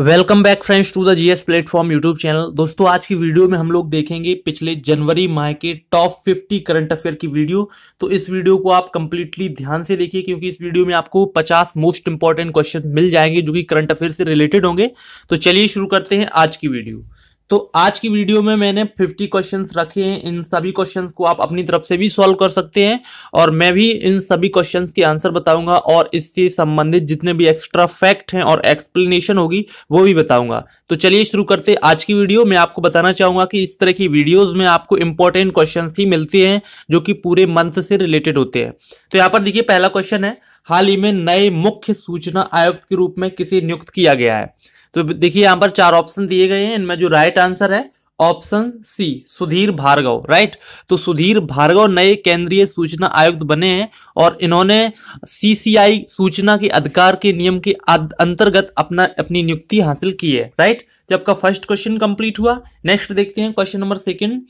Welcome back friends to the GS platform YouTube channel दोस्तों आज की वीडियो में हम लोग देखेंगे पिछले जनवरी माह के टॉप 50 करंट अफेयर की वीडियो तो इस वीडियो को आप कंप्लीटली ध्यान से देखिए क्योंकि इस वीडियो में आपको 50 मोस्ट इंपॉर्टेंट क्वेश्चन मिल जाएंगे जो कि करंट अफेयर से रिलेटेड होंगे तो चलिए शुरू करते हैं आज की वीडियो तो आज की वीडियो में मैंने 50 क्वेश्चंस रखे हैं इन सभी क्वेश्चंस को आप अपनी तरफ से भी सॉल्व कर सकते हैं और मैं भी इन सभी क्वेश्चंस के आंसर बताऊंगा और इससे संबंधित जितने भी एक्स्ट्रा फैक्ट हैं और एक्सप्लेनेशन होगी वो भी बताऊंगा तो चलिए शुरू करते आज की वीडियो मैं आपको बताना चाहूंगा कि इस तरह की वीडियोज में आपको इंपॉर्टेंट क्वेश्चन ही मिलते हैं जो कि पूरे मंथ से रिलेटेड होते हैं तो यहाँ पर देखिए पहला क्वेश्चन है हाल ही में नए मुख्य सूचना आयुक्त के रूप में किसे नियुक्त किया गया है तो देखिए यहां पर चार ऑप्शन दिए गए हैं इनमें जो राइट आंसर है option C Sudhir Bhargava right तो सुधीर भार्गव नए केंद्रीय सूचना आयुक्त बने हैं और इन्होंने सीसीआई सूचना के अधिकार के नियम के अंतर्गत अपना अपनी नियुक्ति हासिल की है राइट जो आपका फर्स्ट क्वेश्चन कंप्लीट हुआ नेक्स्ट देखते हैं क्वेश्चन नंबर सेकंड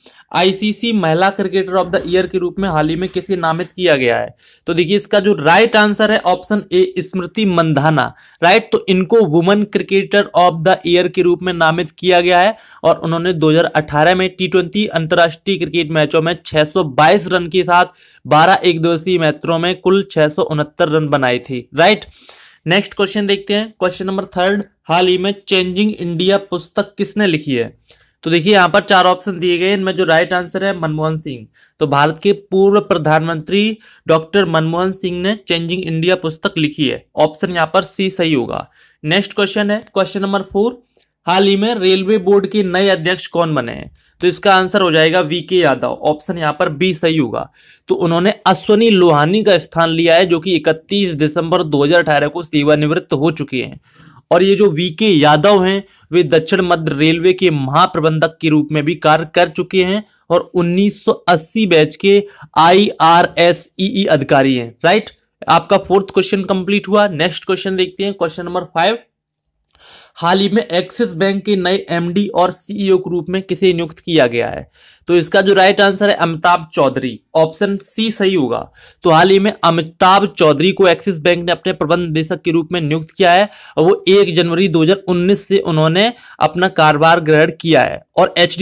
आईसीसी महिला क्रिकेटर ऑफ द ईयर के रूप में हाल ही में किसे नामित किया गया है तो देखिए इसका जो राइट आंसर है option A Smriti Mandhana right तो इनको woman cricketer of the year के रूप में नामित किया गया है और उन्होंने 2018 में टी ट्वेंटी अंतर्राष्ट्रीय क्रिकेट मैचों में छह रन के साथ बारह एक दिवसीय मैचों में कुल छह रन बनाई थी राइट right? नेक्स्ट क्वेश्चन देखते हैं क्वेश्चन नंबर थर्ड हाल ही में चेंजिंग इंडिया पुस्तक किसने लिखी है तो देखिए यहाँ पर चार ऑप्शन दिए गए इनमें जो राइट आंसर है मनमोहन सिंह तो भारत के पूर्व प्रधानमंत्री डॉक्टर मनमोहन सिंह ने चेंजिंग इंडिया पुस्तक लिखी है ऑप्शन यहाँ पर सी सही होगा नेक्स्ट क्वेश्चन है क्वेश्चन नंबर फोर हाल ही में रेलवे बोर्ड के नए अध्यक्ष कौन बने हैं तो इसका आंसर हो जाएगा वी के यादव ऑप्शन यहाँ पर बी सही होगा तो उन्होंने अश्वनी लोहानी का स्थान लिया है जो कि 31 दिसंबर 2018 को सेवानिवृत्त हो चुके हैं और ये जो वी के यादव हैं वे दक्षिण मध्य रेलवे के महाप्रबंधक के रूप में भी कार्य कर चुके हैं और 1980 बैच के आई आर एस ई अधिकारी हैं राइट आपका फोर्थ क्वेश्चन कंप्लीट हुआ नेक्स्ट क्वेश्चन देखते हैं क्वेश्चन नंबर फाइव हाल ही में एक्सिस बैंक के नए एमडी और सीईओ e के रूप में किसे नियुक्त किया गया है तो इसका जो राइट आंसर है अमिताभ चौधरी ऑप्शन सी सही होगा तो हाल ही में अमिताभ चौधरी को एक्सिस बैंक ने अपने प्रबंध निदेशक के रूप में नियुक्त किया है और वो एक जनवरी 2019 से उन्होंने अपना कारोबार ग्रहण किया है और एच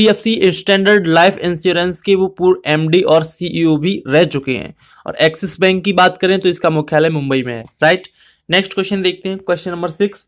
स्टैंडर्ड लाइफ इंश्योरेंस के वो पूर्व एमडी और सीईओ e भी रह चुके हैं और एक्सिस बैंक की बात करें तो इसका मुख्यालय मुंबई में है राइट नेक्स्ट क्वेश्चन देखते हैं क्वेश्चन नंबर सिक्स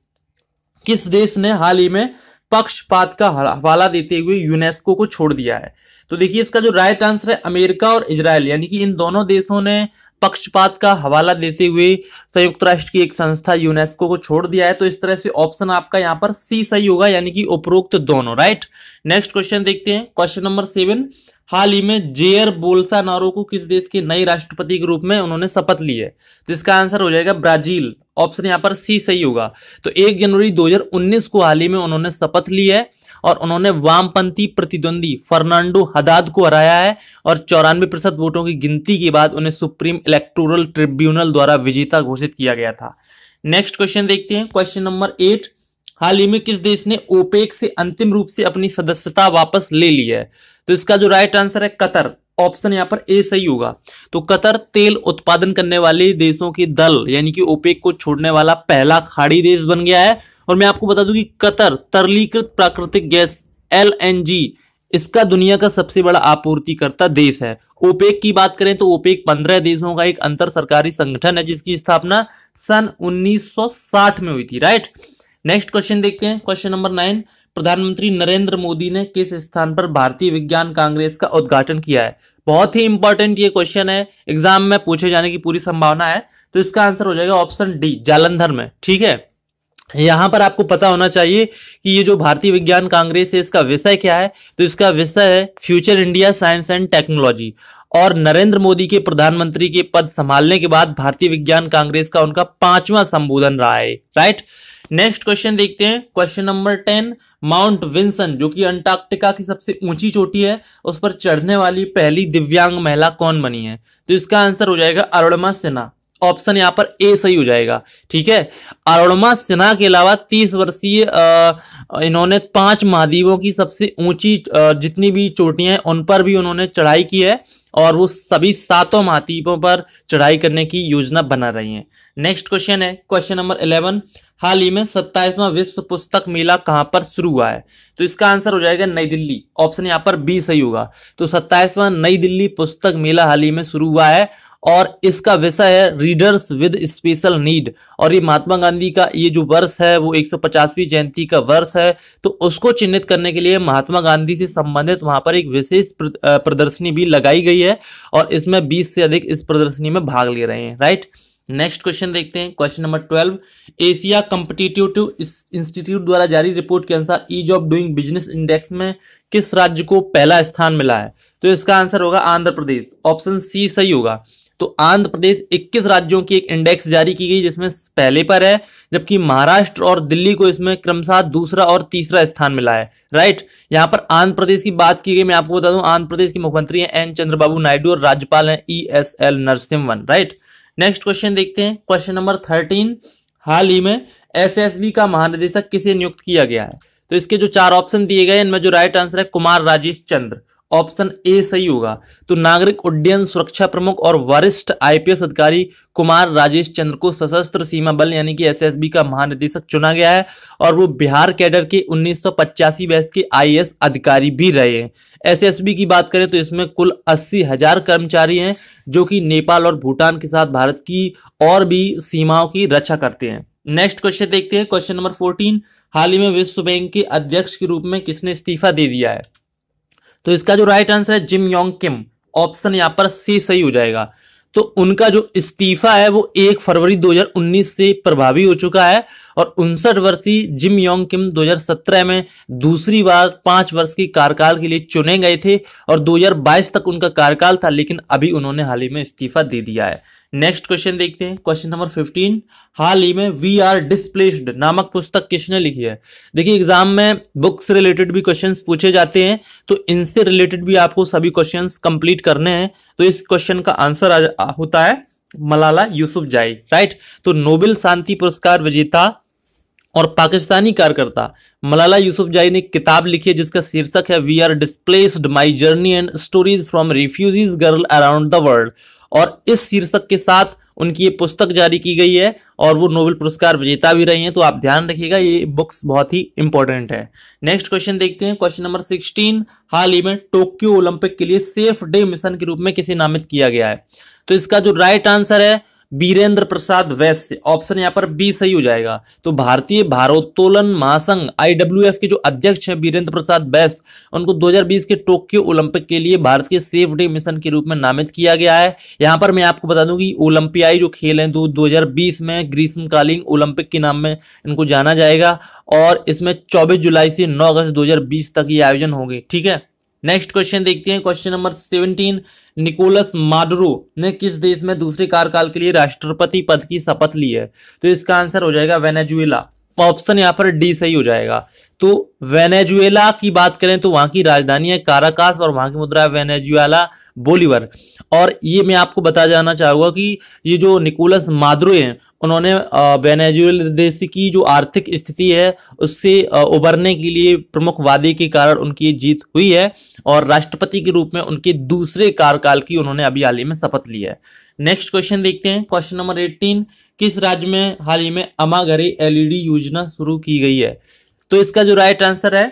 किस देश ने हाल ही में पक्षपात का हवाला देते हुए यूनेस्को को छोड़ दिया है तो देखिए इसका जो राइट आंसर है अमेरिका और इसराइल यानी कि इन दोनों देशों ने पक्षपात का हवाला देते हुए संयुक्त राष्ट्र की एक संस्था यूनेस्को को छोड़ दिया है तो इस तरह से ऑप्शन आपका यहाँ पर सी सही होगा यानी कि उपरोक्त दोनों राइट नेक्स्ट क्वेश्चन देखते हैं क्वेश्चन नंबर सेवन हाल ही में जेयर नारो को किस देश के नए राष्ट्रपति के रूप में उन्होंने शपथ ली है जिसका तो आंसर हो जाएगा ब्राजील ऑप्शन यहाँ पर सी सही होगा तो एक जनवरी 2019 को हाल ही में उन्होंने शपथ ली है और उन्होंने वामपंथी प्रतिद्वंदी फर्नांडो हदाद को हराया है और चौरानवे प्रतिशत वोटों की गिनती के बाद उन्हें सुप्रीम इलेक्टोरल ट्रिब्यूनल द्वारा विजेता घोषित किया गया था नेक्स्ट क्वेश्चन देखते हैं क्वेश्चन नंबर एट हाल ही में किस देश ने ओपेक से अंतिम रूप से अपनी सदस्यता वापस ले ली है तो इसका जो राइट आंसर है कतर ऑप्शन यहां पर ए सही होगा तो कतर तेल उत्पादन करने वाले देशों के दल यानी कि ओपेक को छोड़ने वाला पहला खाड़ी देश बन गया है और मैं आपको बता दूं कि कतर तरलीकृत प्राकृतिक गैस एल इसका दुनिया का सबसे बड़ा आपूर्तिकर्ता देश है ओपेक की बात करें तो ओपेक पंद्रह देशों का एक अंतर सरकारी संगठन है जिसकी स्थापना सन 1960 में हुई थी राइट नेक्स्ट क्वेश्चन देखते हैं क्वेश्चन नंबर नाइन प्रधानमंत्री नरेंद्र मोदी ने किस स्थान पर भारतीय विज्ञान कांग्रेस का उद्घाटन किया है बहुत ही इंपॉर्टेंट ये क्वेश्चन है एग्जाम में पूछे जाने की पूरी संभावना है तो इसका आंसर हो जाएगा ऑप्शन डी जालंधर में ठीक है यहाँ पर आपको पता होना चाहिए कि ये जो भारतीय विज्ञान कांग्रेस है इसका विषय क्या है तो इसका विषय है future India science and technology और नरेंद्र मोदी के प्रधानमंत्री के पद संभालने के बाद भारतीय विज्ञान कांग्रेस का उनका पांचवा संबोधन रहा है राइट नेक्स्ट क्वेश्चन देखते हैं question number ten Mount Vinson जो कि अंटार्कटिका की सबसे ऊंची चोटी है उस पर चढ़ने वाली पहली दिव्यांग महिला कौन बनी है तो इसका आंसर हो जाएगा अरुणमा सिन्हा ऑप्शन यहाँ पर ए सही हो जाएगा ठीक है अरुणमा सिन्हा के अलावा तीस वर्षीय इन्होंने पांच महाद्वीपों की सबसे ऊंची जितनी भी चोटियां हैं उन पर भी उन्होंने चढ़ाई की है और वो सभी सातों महाद्वीपों पर चढ़ाई करने की योजना बना रही हैं नेक्स्ट क्वेश्चन है क्वेश्चन नंबर इलेवन हाल ही में सत्ताईसवा विश्व पुस्तक मेला कहाँ पर शुरू हुआ है तो इसका आंसर हो जाएगा नई दिल्ली ऑप्शन यहाँ पर बी सही होगा तो सत्ताईसवा नई दिल्ली पुस्तक मेला हाल ही में शुरू हुआ है और इसका विषय है रीडर्स विद स्पेशल नीड और ये महात्मा गांधी का ये जो वर्ष है वो 150वीं जयंती का वर्ष है तो उसको चिन्हित करने के लिए महात्मा गांधी से संबंधित वहां पर एक विशेष प्रदर्शनी भी लगाई गई है और इसमें 20 से अधिक इस प्रदर्शनी में भाग ले रहे हैं राइट नेक्स्ट क्वेश्चन देखते हैं question number twelve Asia competitive institute द्वारा जारी रिपोर्ट के अनुसार ease of doing business index में किस राज्य को पहला स्थान मिला है तो इसका आंसर होगा आंध्र प्रदेश ऑप्शन सी सही होगा तो आंध्र प्रदेश 21 राज्यों की एक इंडेक्स जारी की गई जिसमें पहले पर है जबकि महाराष्ट्र और दिल्ली को इसमें क्रमशः दूसरा और तीसरा स्थान मिला है राइट यहां पर आंध्र प्रदेश की बात की गई मैं आपको बता दूं आंध्र प्रदेश के मुख्यमंत्री हैं एन चंद्रबाबू नायडू और राज्यपाल हैं E S L Narasimhan right next question देखते हैं क्वेश्चन नंबर थर्टीन हाल ही में एस का महानिदेशक किसे नियुक्त किया गया है तो इसके जो चार ऑप्शन दिए गए इनमें जो राइट आंसर है कुमार राजेश चंद्र ऑप्शन ए सही होगा तो नागरिक उड्डयन सुरक्षा प्रमुख और वरिष्ठ आईपीएस अधिकारी कुमार राजेश चंद्र को सशस्त्र सीमा बल यानी कि एसएसबी का महानिदेशक चुना गया है और वो बिहार कैडर के उन्नीस बैच के आई अधिकारी भी रहे हैं एसएसबी की बात करें तो इसमें कुल अस्सी हजार कर्मचारी हैं जो कि नेपाल और भूटान के साथ भारत की और भी सीमाओं की रक्षा करते हैं नेक्स्ट क्वेश्चन देखते हैं क्वेश्चन नंबर फोर्टीन हाल ही में विश्व बैंक के अध्यक्ष के रूप में किसने इस्तीफा दे दिया है तो इसका जो राइट आंसर है जिम योंग किम ऑप्शन यहां पर सी सही हो जाएगा तो उनका जो इस्तीफा है वो एक फरवरी 2019 से प्रभावी हो चुका है और उनसठ वर्षीय जिम योंग किम 2017 में दूसरी बार पांच वर्ष की कार्यकाल के लिए चुने गए थे और 2022 तक उनका कार्यकाल था लेकिन अभी उन्होंने हाल ही में इस्तीफा दे दिया है नेक्स्ट क्वेश्चन देखते हैं क्वेश्चन नंबर फिफ्टीन हाल ही में वी आर डिस्प्लेस्ड नामक पुस्तक किसने लिखी है देखिए एग्जाम में बुक्स रिलेटेड भी क्वेश्चंस पूछे जाते हैं तो इनसे रिलेटेड भी आपको सभी क्वेश्चंस कंप्लीट करने हैं तो इस क्वेश्चन का आंसर आ, होता है मलाला यूसुफ जाई राइट तो नोबेल शांति पुरस्कार विजेता और पाकिस्तानी कार्यकर्ता मलाला यूसुफ जाई ने किताब लिखी है जिसका शीर्षक है we are displaced my journey and stories from refugees girl around the world और इस शीर्षक के साथ उनकी ये पुस्तक जारी की गई है और वो नोबेल पुरस्कार विजेता भी रही हैं तो आप ध्यान रखिएगा ये बुक्स बहुत ही इंपॉर्टेंट है नेक्स्ट क्वेश्चन देखते हैं क्वेश्चन नंबर सिक्सटीन हाल ही में टोक्यो ओलंपिक के लिए सेफ डे मिशन के रूप में किसे नामित किया गया है तो इसका जो राइट आंसर है बीरेंद्र प्रसाद वैश्य ऑप्शन यहाँ पर बी सही हो जाएगा तो भारतीय भारोत्तोलन महासंघ आईडब्ल्यूएफ के जो अध्यक्ष हैं बीरेंद्र प्रसाद वैश्य उनको 2020 के टोक्यो ओलंपिक के लिए भारत के सेफ डे मिशन के रूप में नामित किया गया है यहाँ पर मैं आपको बता दूं कि ओलंपियाई जो खेल हैं तो हज़ार में ग्रीष्मकालीन ओलंपिक के नाम में इनको जाना जाएगा और इसमें चौबीस जुलाई से नौ अगस्त दो तक ये आयोजन होंगे ठीक है नेक्स्ट क्वेश्चन देखते हैं question number seventeen Nicolas Maduro ने किस देश में दूसरे कार्यकाल के लिए राष्ट्रपति पद की शपथ ली है तो इसका आंसर हो जाएगा वेनेजुएला तो ऑप्शन यहाँ पर डी सही हो जाएगा तो वेनेजुएला की बात करें तो वहां की राजधानी है काराकास और वहां की मुद्रा है वेनेजुएला बोलीवर और ये मैं आपको बता जाना चाहूँगा कि ये जो निकोलस माद्रो हैं उन्होंने वेनेजुएल देश की जो आर्थिक स्थिति है उससे उबरने के लिए प्रमुख वादे के कारण उनकी जीत हुई है और राष्ट्रपति के रूप में उनके दूसरे कार्यकाल की उन्होंने अभी हाल ही में शपथ ली है नेक्स्ट क्वेश्चन देखते हैं क्वेश्चन नंबर एट्टीन किस राज्य में हाल ही में अमाघरे एलईडी योजना शुरू की गई है तो इसका जो राइट आंसर है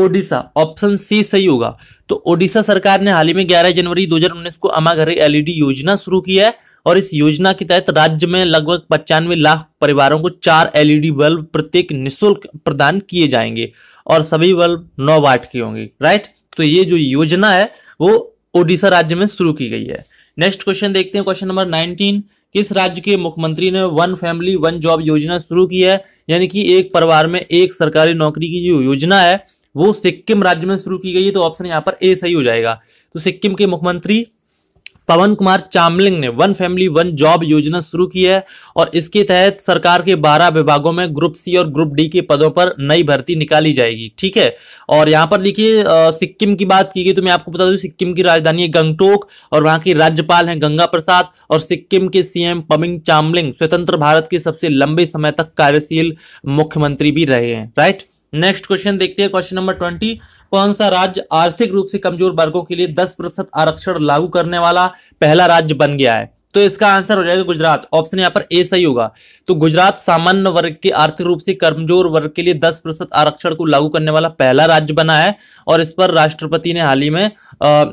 ओडिशा ऑप्शन सी सही होगा तो ओडिशा सरकार ने हाल ही में 11 जनवरी 2019 को अमाघरे एलईडी e योजना शुरू की है और इस योजना के तहत राज्य में लगभग पचानवे लाख परिवारों को चार एलईडी e बल्ब प्रत्येक निःशुल्क प्रदान किए जाएंगे और सभी बल्ब नौ वाट के होंगे राइट तो ये जो योजना है वो ओडिशा राज्य में शुरू की गई है नेक्स्ट क्वेश्चन देखते हैं क्वेश्चन नंबर नाइनटीन किस राज्य के मुख्यमंत्री ने वन फैमिली वन जॉब योजना शुरू की है यानी कि एक परिवार में एक सरकारी नौकरी की जो योजना है वो सिक्किम राज्य में शुरू की गई है तो ऑप्शन यहाँ पर ए सही हो जाएगा तो सिक्किम के मुख्यमंत्री पवन कुमार चामलिंग ने वन फैमिली वन जॉब योजना शुरू की है और इसके तहत सरकार के 12 विभागों में ग्रुप सी और ग्रुप डी के पदों पर नई भर्ती निकाली जाएगी ठीक है और यहाँ पर देखिए सिक्किम की बात की गई तो मैं आपको बता दूं सिक्किम की राजधानी है गंगटोक और वहाँ की राज्यपाल हैं गंगा प्रसाद और सिक्किम के सीएम पमिंग चामलिंग स्वतंत्र भारत के सबसे लंबे समय तक कार्यशील मुख्यमंत्री भी रहे हैं राइट नेक्स्ट क्वेश्चन देखते हैं क्वेश्चन नंबर ट्वेंटी कौन सा राज्य आर्थिक रूप से कमजोर वर्गों के लिए दस प्रतिशत आरक्षण लागू करने वाला पहला राज्य बन गया है तो इसका आंसर हो जाएगा गुजरात ऑप्शन यहां पर ए सही होगा तो गुजरात सामान्य वर्ग के आर्थिक रूप से कमजोर वर्ग के लिए दस प्रतिशत आरक्षण को लागू करने वाला पहला राज्य बना है और इस पर राष्ट्रपति ने हाल ही में आ,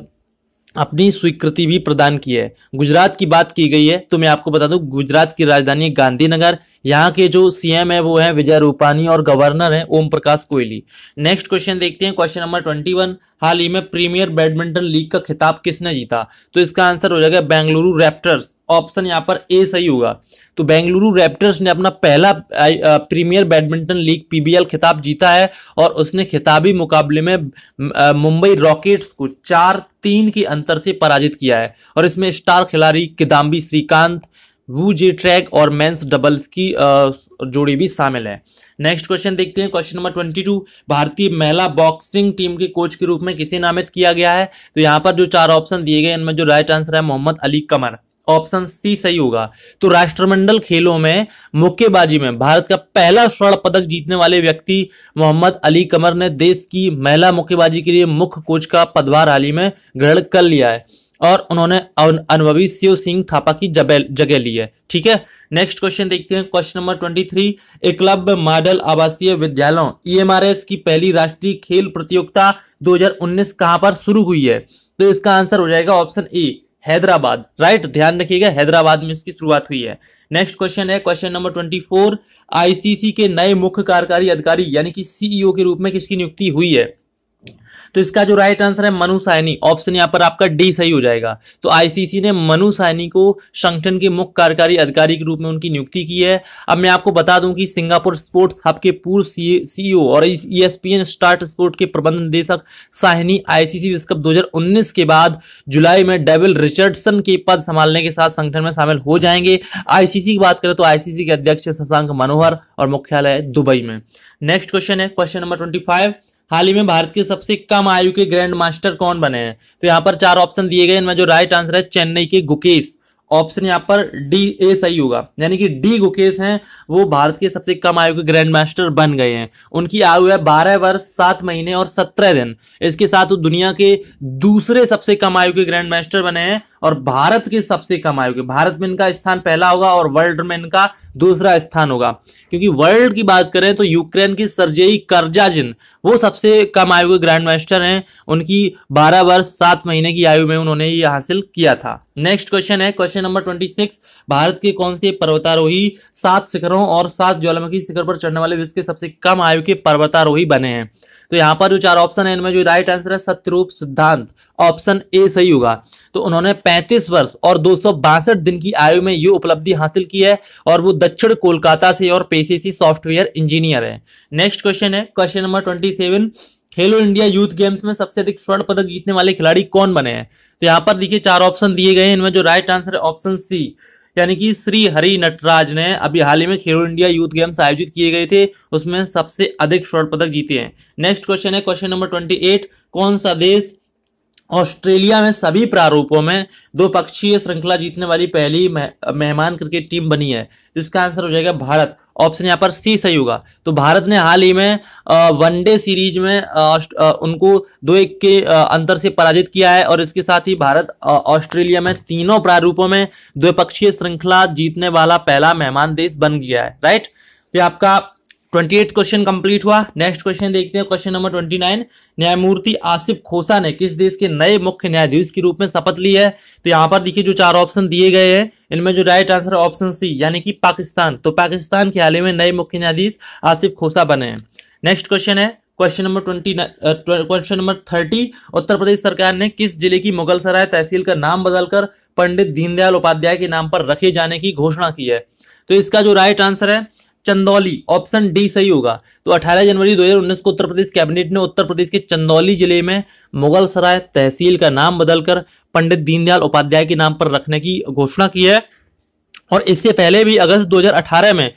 अपनी स्वीकृति भी प्रदान की है गुजरात की बात की गई है तो मैं आपको बता दूं गुजरात की राजधानी गांधीनगर यहाँ के जो सीएम है वो है विजय रूपानी और गवर्नर है ओम प्रकाश कोहली नेक्स्ट क्वेश्चन देखते हैं क्वेश्चन नंबर ट्वेंटी वन हाल ही में प्रीमियर बैडमिंटन लीग का खिताब किसने जीता तो इसका आंसर हो जाएगा बेंगलुरु रैप्टर्स ऑप्शन यहाँ पर ए सही होगा तो बेंगलुरु रैप्टर्स ने अपना पहला प्रीमियर बैडमिंटन लीग पीबीएल खिताब जीता है और उसने खिताबी मुकाबले में मुंबई रॉकेट्स को चार तीन के अंतर से पराजित किया है और इसमें स्टार खिलाड़ी किदाम्बी श्रीकांत वू जे ट्रैक और मेंस डबल्स की जोड़ी भी शामिल है नेक्स्ट क्वेश्चन देखते हैं क्वेश्चन नंबर ट्वेंटी टू भारतीय महिला बॉक्सिंग टीम के कोच के रूप में किसे नामित किया गया है तो यहाँ पर जो चार ऑप्शन दिए गए इनमें जो राइट आंसर है मोहम्मद अली कमर ऑप्शन सी सही होगा तो राष्ट्रमंडल खेलों में मुक्केबाजी में भारत का पहला स्वर्ण पदक जीतने वाले व्यक्ति मोहम्मद अली कमर ने देश की महिला मुक्केबाजी के लिए मुख्य कोच का पदभार हाल ही में ग्रहण कर लिया है और उन्होंने अनुभवी शिव सिंह थापा की जगह ली है ठीक है नेक्स्ट क्वेश्चन देखते हैं question number twenty three Eklavya model आवासीय विद्यालयों ईएमआरएस e की पहली राष्ट्रीय खेल प्रतियोगिता 2019 कहां पर शुरू हुई है तो इसका आंसर हो जाएगा ऑप्शन ए हैदराबाद राइट ध्यान रखिएगा हैदराबाद में इसकी शुरुआत हुई है नेक्स्ट क्वेश्चन है question number twenty four ICC के नए मुख्य कार्यकारी अधिकारी यानी कि सीईओ e के रूप में किसकी नियुक्ति हुई है तो इसका जो राइट आंसर है मनु सायनी ऑप्शन यहाँ पर आपका डी सही हो जाएगा तो आईसीसी ने मनु सायनी को संगठन के मुख्य कार्यकारी अधिकारी के रूप में उनकी नियुक्ति की है अब मैं आपको बता दूं कि सिंगापुर स्पोर्ट्स हब के पूर्व सीईओ e और ईएसपीएन e स्टार्ट स्पोर्ट के प्रबंध निदेशक साहनी आईसीसी विश्व कप दो के बाद जुलाई में डेविल रिचर्डसन के पद संभालने के साथ संगठन में शामिल हो जाएंगे आईसीसी की बात करें तो आईसीसी के अध्यक्ष शशांक मनोहर और मुख्यालय दुबई में नेक्स्ट क्वेश्चन है क्वेश्चन नंबर ट्वेंटी हाल ही में भारत के सबसे कम आयु के ग्रैंड मास्टर कौन बने हैं तो यहाँ पर चार ऑप्शन दिए गए इनमें जो राइट आंसर है चेन्नई के गुकेश ऑप्शन यहाँ पर डी ए सही होगा यानी कि डी गुकेश हैं वो भारत के सबसे कम आयु के ग्रैंड मास्टर बन गए हैं उनकी आयु है बारह वर्ष सात महीने और सत्रह दिन इसके साथ वो दुनिया के दूसरे सबसे कम आयु के ग्रैंड मास्टर बने हैं और भारत के सबसे कम आयु के भारत में इनका स्थान पहला होगा और वर्ल्ड में इनका दूसरा स्थान होगा क्योंकि वर्ल्ड की बात करें तो यूक्रेन की सरजेई करजाजिन वो सबसे कम आयु के ग्रैंड मास्टर हैं उनकी बारह वर्ष सात महीने की आयु में उन्होंने ये हासिल किया था नेक्स्ट क्वेश्चन है question number twenty six Bharat के कौन से पर्वतारोही सात शिखरों और सात ज्वालामुखी शिखर पर चढ़ने वाले विश्व के सबसे कम आयु के पर्वतारोही बने हैं तो यहाँ पर जो चार ऑप्शन है इनमें जो राइट आंसर है सत्यरूप सिद्धांत ऑप्शन ए सही होगा तो उन्होंने पैंतीस वर्ष और दो दिन की आयु में ये उपलब्धि हासिल की है और वो दक्षिण कोलकाता से और पेशे सॉफ्टवेयर इंजीनियर है नेक्स्ट क्वेश्चन है question number twenty Khelo India youth games में सबसे अधिक स्वर्ण पदक जीतने वाले खिलाड़ी कौन बने हैं तो यहाँ पर देखिए चार ऑप्शन दिए गए हैं इनमें जो राइट आंसर है ऑप्शन सी यानी कि श्री हरि नटराज ने अभी हाल ही में खेलो इंडिया यूथ गेम्स आयोजित किए गए थे उसमें सबसे अधिक स्वर्ण पदक जीते हैं नेक्स्ट क्वेश्चन है क्वेश्चन नंबर ट्वेंटी एट कौन सा देश ऑस्ट्रेलिया में सभी प्रारूपों में दो पक्षीय श्रृंखला जीतने वाली पहली मेहमान क्रिकेट टीम बनी है जिसका तो आंसर हो जाएगा भारत ऑप्शन यहाँ पर सी सही होगा तो भारत ने हाल ही में वनडे सीरीज में उनको दो एक के अंतर से पराजित किया है और इसके साथ ही भारत ऑस्ट्रेलिया में तीनों प्रारूपों में द्विपक्षीय श्रृंखला जीतने वाला पहला मेहमान देश बन गया है राइट ये आपका ट्वेंटी एट क्वेश्चन कंप्लीट हुआ नेक्स्ट क्वेश्चन देखते हैं क्वेश्चन नंबर ट्वेंटी नाइन न्यायमूर्ति आसिफ खोसा ने किस देश के नए मुख्य न्यायाधीश के रूप में शपथ ली है तो यहाँ पर देखिए जो चार ऑप्शन दिए गए हैं इनमें जो राइट आंसर ऑप्शन सी यानी कि पाकिस्तान तो पाकिस्तान के हाल ही में नए मुख्य न्यायाधीश आसिफ खोसा बने हैं नेक्स्ट क्वेश्चन है question number twenty question number thirty Uttar Pradesh सरकार ने किस जिले की मुगल सराय तहसील का नाम बदलकर पंडित दीनदयाल उपाध्याय के नाम पर रखे जाने की घोषणा की है तो इसका जो राइट आंसर है चंदौली ऑप्शन डी सही होगा तो 18 जनवरी 2019 को उत्तर प्रदेश कैबिनेट ने उत्तर प्रदेश के चंदौली जिले में मुगल सराय तहसील का नाम बदलकर पंडित दीनदयाल उपाध्याय के नाम पर रखने की घोषणा की है और इससे पहले भी अगस्त 2018 में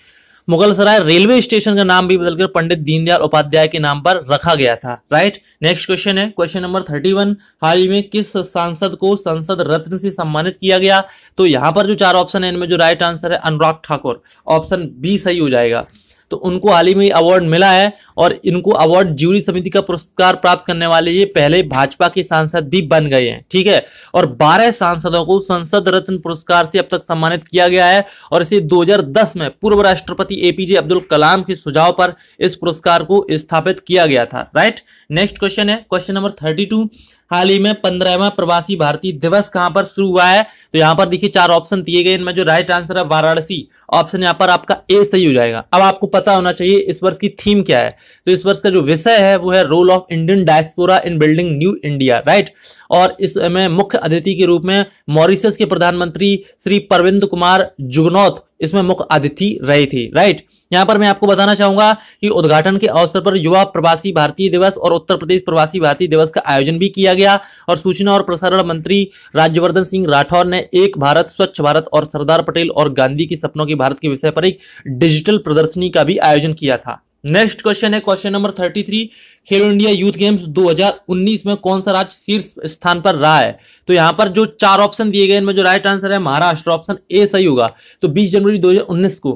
मुगलसराय रेलवे स्टेशन का नाम भी बदलकर पंडित दीनदयाल उपाध्याय के नाम पर रखा गया था राइट नेक्स्ट क्वेश्चन है क्वेश्चन नंबर थर्टी वन हाल ही में किस सांसद को संसद रत्न से सम्मानित किया गया तो यहां पर जो चार ऑप्शन है इनमें जो राइट आंसर है अनुराग ठाकुर ऑप्शन बी सही हो जाएगा तो उनको हाल ही में अवार्ड मिला है और इनको अवार्ड ज्यूरी समिति का पुरस्कार प्राप्त करने वाले ये पहले भाजपा के सांसद भी बन गए हैं ठीक है और 12 सांसदों को संसद रत्न पुरस्कार से अब तक सम्मानित किया गया है और इसे 2010 में पूर्व राष्ट्रपति एपीजे अब्दुल कलाम के सुझाव पर इस पुरस्कार को स्थापित किया गया था राइट नेक्स्ट क्वेश्चन है क्वेश्चन नंबर थर्टी हाल ही में पंद्रहवा प्रवासी भारतीय दिवस कहां पर शुरू हुआ है तो यहां पर देखिए चार ऑप्शन दिए गए इनमें जो राइट आंसर है वाराणसी ऑप्शन यहाँ पर आपका ए सही हो जाएगा अब आपको पता होना चाहिए इस वर्ष की थीम क्या है तो इस वर्ष का जो विषय है वो है role of Indian diaspora in building new India right और इसमें मुख्य अतिथि के रूप में मॉरिशस के प्रधानमंत्री श्री परविंद कुमार जुगनौथ इसमें मुख्य अतिथि रही थी राइट यहां पर मैं आपको बताना चाहूंगा कि उद्घाटन के अवसर पर युवा प्रवासी भारतीय दिवस और उत्तर प्रदेश प्रवासी भारतीय दिवस का आयोजन भी किया गया गया और सूचना और प्रसारण मंत्री राज्यवर्धन सिंह राठौर ने एक भारत स्वच्छ भारत और सरदार पटेल और गांधी के सपनों के भारत के विषय पर एक डिजिटल प्रदर्शनी का भी आयोजन किया था नेक्स्ट क्वेश्चन है question number thirty three Khelo India youth Games 2019 में कौन सा राज्य शीर्ष स्थान पर रहा है तो यहां पर जो चार ऑप्शन दिए गए इनमें जो राइट आंसर है महाराष्ट्र ऑप्शन ए सही होगा तो 20 जनवरी 2019 को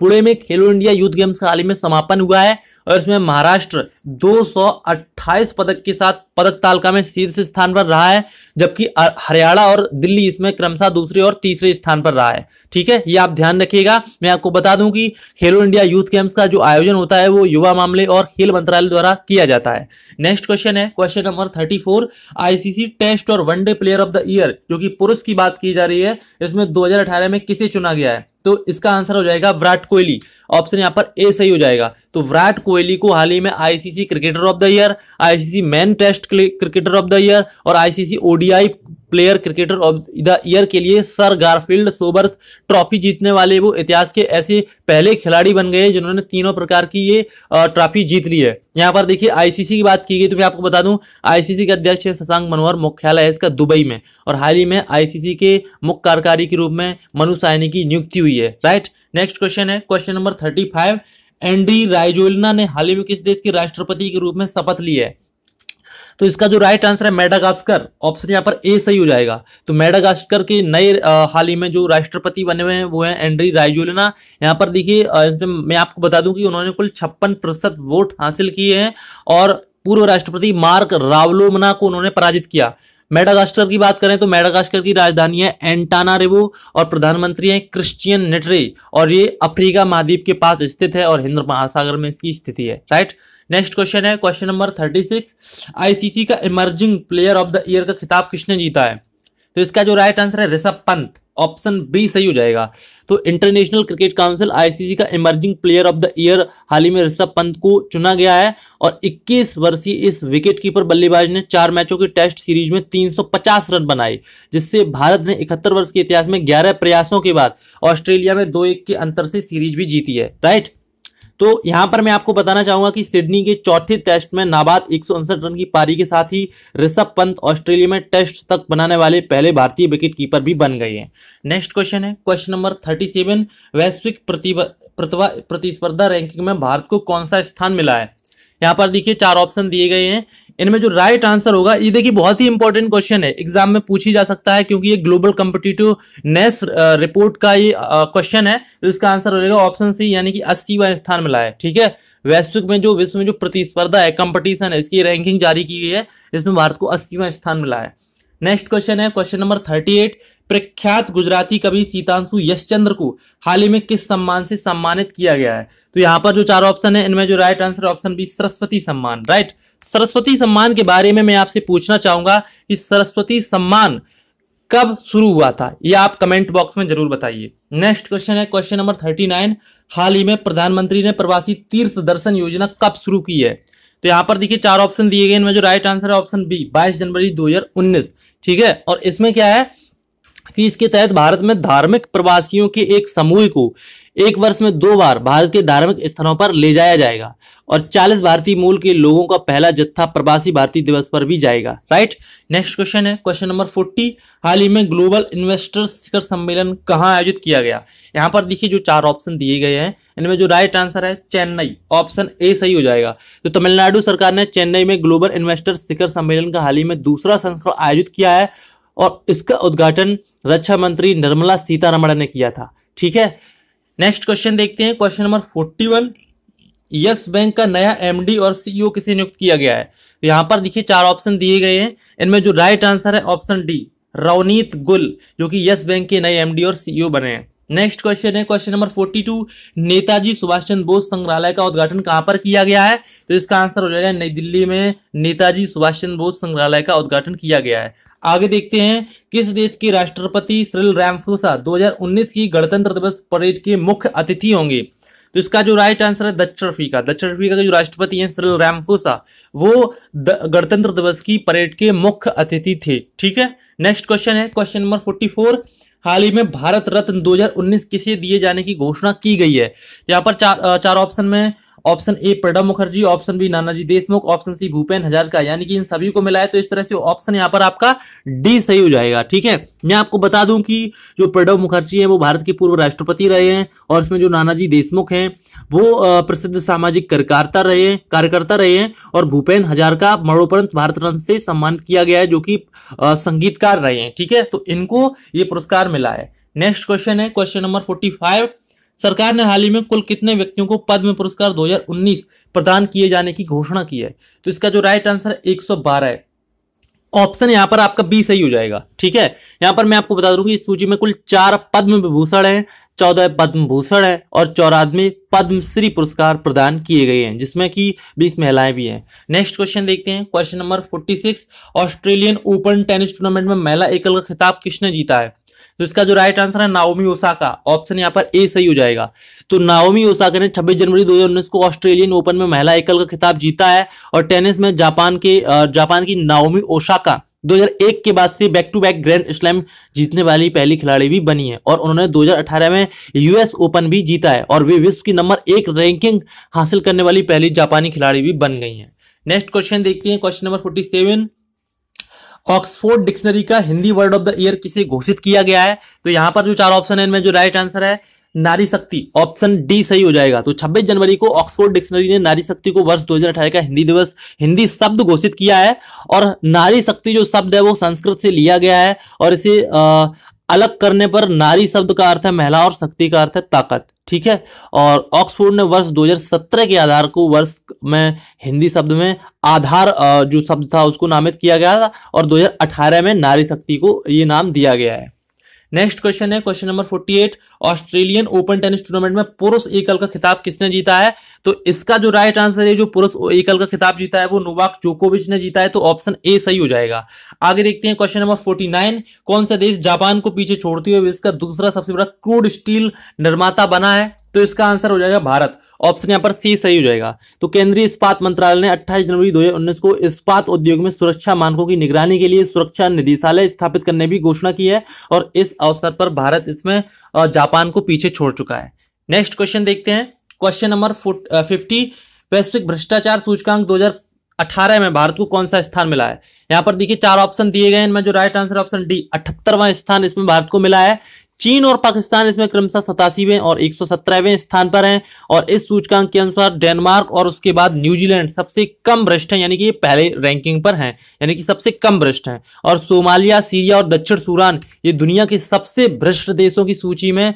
पुणे में खेलो इंडिया यूथ गेम्स का हाल ही में समापन हुआ है और इसमें महाराष्ट्र 228 पदक के साथ पदक तालिका में शीर्ष स्थान पर रहा है जबकि हरियाणा और दिल्ली इसमें क्रमशः दूसरे और तीसरे स्थान पर रहा है ठीक है ये आप ध्यान रखिएगा मैं आपको बता दूं कि खेलो इंडिया यूथ गेम्स का जो आयोजन होता है वो युवा मामले और खेल मंत्रालय द्वारा किया जाता है नेक्स्ट क्वेश्चन है question number thirty four ICC test और one day player of the year जो की पुरुष की बात की जा रही है इसमें दो में किसे चुना गया है तो इसका आंसर हो जाएगा विराट कोहली ऑप्शन यहाँ पर ए सही हो जाएगा तो विराट कोहली को हाल ही में ICC cricketer of the year ICC man test cricketer of the year और ICC ODI player cricketer of the year के लिए सर गारफील्ड सोबर्स ट्रॉफी जीतने वाले वो इतिहास के ऐसे पहले खिलाड़ी बन गए जिन्होंने तीनों प्रकार की ये ट्रॉफी जीत ली है यहाँ पर देखिए आईसीसी की बात की गई तो मैं आपको बता दूं आईसीसी के अध्यक्ष शशांक मनोहर मुख्यालय है इसका दुबई में और हाल ही में आईसीसी के मुख्य कार्यकारी के रूप में मनु सायनी की नियुक्ति हुई है राइट नेक्स्ट क्वेश्चन है question number thirty five Andry Rajoelina ने हाल ही में किस देश के राष्ट्रपति के रूप में शपथ ली है तो इसका जो राइट आंसर है मेडागास्कर ऑप्शन यहाँ पर ए सही हो जाएगा तो मेडागास्कर के नए हाल ही में जो राष्ट्रपति बने हुए हैं वो हैं एंड्री राइजोलिना यहाँ पर देखिए मैं आपको बता दूं कि उन्होंने कुल छप्पन प्रतिशत वोट हासिल किए हैं और पूर्व राष्ट्रपति मार्क रावलोमना को उन्होंने पराजित किया मेडागास्कर की बात करें तो मेडागास्कर की राजधानी है एंटाना रेबू और प्रधानमंत्री है क्रिश्चियन नेटरे और ये अफ्रीका महाद्वीप के पास स्थित है और हिंद महासागर में इसकी स्थिति है राइट नेक्स्ट क्वेश्चन है question number thirty six ICC का emerging player of the year का खिताब किसने जीता है तो इसका जो राइट आंसर है ऋषभ पंत ऑप्शन बी सही हो जाएगा तो इंटरनेशनल क्रिकेट काउंसिल आईसीसी का emerging player of the year हाल ही में ऋषभ पंत को चुना गया है और 21 वर्षीय इस विकेट कीपर बल्लेबाज ने चार मैचों की टेस्ट सीरीज में 350 रन बनाए जिससे भारत ने इकहत्तर वर्ष के इतिहास में ग्यारह प्रयासों के बाद ऑस्ट्रेलिया में दो एक के अंतर से सीरीज भी जीती है राइट तो यहां पर मैं आपको बताना चाहूंगा कि सिडनी के चौथे टेस्ट में नाबाद एक रन की पारी के साथ ही ऋषभ पंत ऑस्ट्रेलिया में टेस्ट तक बनाने वाले पहले भारतीय विकेट कीपर भी बन गए हैं नेक्स्ट क्वेश्चन है क्वेश्चन नंबर थर्टी सेवन वैश्विक प्रतिस्पर्धा रैंकिंग में भारत को कौन सा स्थान मिला है यहाँ पर देखिए चार ऑप्शन दिए गए हैं इनमें जो राइट आंसर होगा ये देखिए बहुत ही इंपॉर्टेंट क्वेश्चन है एग्जाम में पूछी जा सकता है क्योंकि ये ग्लोबल कम्पिटिटिवनेस रिपोर्ट का ये क्वेश्चन है तो इसका आंसर हो जाएगा ऑप्शन सी यानी कि अस्सीवा स्थान मिला है ठीक है वैश्विक में जो विश्व में जो प्रतिस्पर्धा है कंपटीशन है इसकी रैंकिंग जारी की गई है इसमें भारत को अस्सीवा स्थान मिला है नेक्स्ट क्वेश्चन है क्वेश्चन नंबर थर्टी एट प्रख्यात गुजराती कवि सीतांशु यशचंद्र को हाल ही में किस सम्मान से सम्मानित किया गया है तो यहाँ पर जो चार ऑप्शन है इनमें जो right answer option B Saraswati Samman right Saraswati सम्मान के बारे में मैं आपसे पूछना चाहूंगा कि सरस्वती सम्मान कब शुरू हुआ था ये आप कमेंट बॉक्स में जरूर बताइए नेक्स्ट क्वेश्चन है क्वेश्चन नंबर थर्टी नाइन हाल ही में प्रधानमंत्री ने प्रवासी तीर्थ दर्शन योजना कब शुरू की है तो यहाँ पर देखिए चार ऑप्शन दिए गए इनमें जो राइट आंसर है ऑप्शन बी बाईस जनवरी 2019 ठीक है और इसमें क्या है कि इसके तहत भारत में धार्मिक प्रवासियों के एक समूह को एक वर्ष में दो बार भारत के धार्मिक स्थलों पर ले जाया जाएगा और 40 भारतीय मूल के लोगों का पहला जत्था प्रवासी भारतीय दिवस पर भी जाएगा राइट नेक्स्ट क्वेश्चन है क्वेश्चन नंबर 40 हाल ही में ग्लोबल इन्वेस्टर्स शिखर सम्मेलन कहाँ आयोजित किया गया यहाँ पर देखिए जो चार ऑप्शन दिए गए हैं इनमें जो राइट आंसर है चेन्नई ऑप्शन ए सही हो जाएगा तो तमिलनाडु सरकार ने चेन्नई में ग्लोबल इन्वेस्टर्स शिखर सम्मेलन का हाल ही में दूसरा संस्करण आयोजित किया है और इसका उद्घाटन रक्षा मंत्री निर्मला सीतारमण ने किया था ठीक है नेक्स्ट क्वेश्चन देखते हैं question number forty one Yes Bank का नया एमडी और सीईओ e किसे नियुक्त किया गया है तो पर देखिए चार ऑप्शन दिए गए हैं इनमें जो राइट आंसर है ऑप्शन डी रवनीत गुल जो कि यस बैंक के नए एमडी और सीईओ e बने हैं नेक्स्ट क्वेश्चन है question number forty two Netaji Subhash Chandra Bose संग्रहालय का उद्घाटन कहां पर किया गया है तो इसका आंसर हो जाएगा नई दिल्ली में नेताजी सुभाष चंद्र बोस संग्रहालय का उद्घाटन किया गया है आगे देखते हैं किस देश के राष्ट्रपति श्रील रामफोसा 2019 की गणतंत्र दिवस परेड के मुख्य अतिथि होंगे तो इसका जो राइट आंसर है दक्षिण अफ्रीका दक्षिण अफ्रीका के जो राष्ट्रपति हैं श्रील रामफोसा वो गणतंत्र दिवस की परेड के मुख्य अतिथि थे ठीक है नेक्स्ट क्वेश्चन है क्वेश्चन नंबर फोर्टी हाल ही में भारत रत्न 2019 किसे दिए जाने की घोषणा की गई है तो यहाँ पर चार चार ऑप्शन में option A Pranab Mukherjee option B Nanaji Deshmukh option C Bhupen Hazarika यानी कि इन सभी को मिलाए तो इस तरह से ऑप्शन यहाँ पर आपका डी सही हो जाएगा ठीक है मैं आपको बता दूं कि जो प्रणब मुखर्जी है वो भारत के पूर्व राष्ट्रपति रहे हैं और इसमें जो नानाजी देशमुख हैं वो प्रसिद्ध सामाजिक कार्यकर्ता रहे हैं कार्यकर्ता रहे हैं और भूपेन हजारिका मरणोपरंत भारत रत्न से सम्मानित किया गया है जो कि संगीतकार रहे हैं ठीक है तो इनको ये पुरस्कार मिला है नेक्स्ट क्वेश्चन है क्वेश्चन नंबर फोर्टी फाइव सरकार ने हाल ही में कुल कितने व्यक्तियों को पद्म पुरस्कार 2019 प्रदान किए जाने की घोषणा की है तो इसका जो राइट आंसर है एक है ऑप्शन यहां पर आपका बी सही हो जाएगा ठीक है यहां पर मैं आपको बता दूंगी इस सूची में कुल चार पद्म विभूषण है चौदह पद्म भूषण है और चौरानवे पद्मश्री पुरस्कार प्रदान किए गए हैं जिसमें कि बीस महिलाएं भी हैं नेक्स्ट क्वेश्चन देखते हैं question number forty six Australian Open tennis tournament में महिला एकल का खिताब किसने जीता है तो इसका जो राइट आंसर है नाओमी ओसाका ऑप्शन यहाँ पर ए सही हो जाएगा तो नाओमी ओसाका ने 26 जनवरी 2019 को ऑस्ट्रेलियन ओपन में महिला एकल का खिताब जीता है और टेनिस में जापान के जापान की नाओमी ओसाका 2001 के बाद से back to back grand slam जीतने वाली पहली खिलाड़ी भी बनी है और उन्होंने 2018 में यूएस ओपन भी जीता है और वे विश्व की नंबर एक रैंकिंग हासिल करने वाली पहली जापानी खिलाड़ी भी बन गई हैं नेक्स्ट क्वेश्चन देखते हैं question number forty seven Oxford dictionary का Hindi word of the year किसे घोषित किया गया है तो यहां पर जो चार ऑप्शन है इनमें जो राइट आंसर है नारी शक्ति ऑप्शन डी सही हो जाएगा तो 26 जनवरी को ऑक्सफोर्ड डिक्शनरी ने नारी शक्ति को वर्ष 2018 का हिंदी दिवस हिंदी शब्द घोषित किया है और नारी शक्ति जो शब्द है वो संस्कृत से लिया गया है और इसे आ, अलग करने पर नारी शब्द का अर्थ है महिला और शक्ति का अर्थ है ताकत ठीक है और ऑक्सफोर्ड ने वर्ष 2017 के आधार को वर्ष में हिंदी शब्द में आधार जो शब्द था उसको नामित किया गया था और 2018 में नारी शक्ति को ये नाम दिया गया है नेक्स्ट क्वेश्चन है question number 48 Australian Open tennis tournament में पुरुष एकल का खिताब किसने जीता है तो इसका जो राइट आंसर है जो पुरुष एकल का खिताब जीता है वो नोवाक जोकोविच ने जीता है तो ऑप्शन ए सही हो जाएगा आगे देखते हैं क्वेश्चन नंबर 49 कौन सा देश जापान को पीछे छोड़ती हुए इसका दूसरा सबसे बड़ा क्रूड स्टील निर्माता बना है तो इसका आंसर हो जाएगा भारत ऑप्शन यहाँ पर सी सही हो जाएगा तो केंद्रीय इस्पात मंत्रालय ने 28 जनवरी 2019 को इस्पात उद्योग में सुरक्षा मानकों की निगरानी के लिए सुरक्षा निदेशालय स्थापित करने की घोषणा की है और इस अवसर पर भारत इसमें जापान को पीछे छोड़ चुका है नेक्स्ट क्वेश्चन देखते हैं क्वेश्चन नंबर फिफ्टी वैश्विक भ्रष्टाचार सूचकांक 2018 में भारत को कौन सा स्थान मिला है यहाँ पर देखिए चार ऑप्शन दिए गए इनमें जो राइट आंसर ऑप्शन डी अठहत्तरवां स्थान इसमें भारत को मिला है चीन और पाकिस्तान इसमें क्रमशः सतासीवें और एक स्थान पर हैं और इस सूचकांक के अनुसार डेनमार्क और उसके बाद न्यूजीलैंड सबसे कम भ्रष्ट हैं यानी कि ये पहले रैंकिंग पर हैं यानी कि सबसे कम भ्रष्ट हैं और सोमालिया सीरिया और दक्षिण सूडान ये दुनिया के सबसे भ्रष्ट देशों की सूची में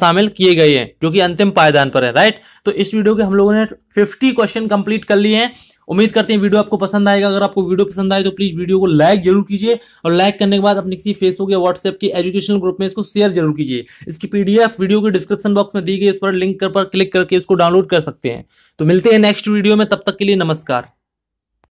शामिल किए गए हैं जो कि अंतिम पायदान पर है राइट तो इस वीडियो के हम लोगों ने फिफ्टी क्वेश्चन कंप्लीट कर लिए हैं उम्मीद करते हैं वीडियो आपको पसंद आएगा अगर आपको वीडियो पसंद आए तो प्लीज वीडियो को लाइक जरूर कीजिए और लाइक करने के बाद अपने किसी फेसबुक या व्हाट्सएप के एजुकेशनल ग्रुप में इसको शेयर जरूर कीजिए इसकी पीडीएफ वीडियो के डिस्क्रिप्शन बॉक्स में दी गई उस पर लिंक कर पर क्लिक करके इसको डाउनलोड कर सकते हैं तो मिलते हैं नेक्स्ट वीडियो में तब तक के लिए नमस्कार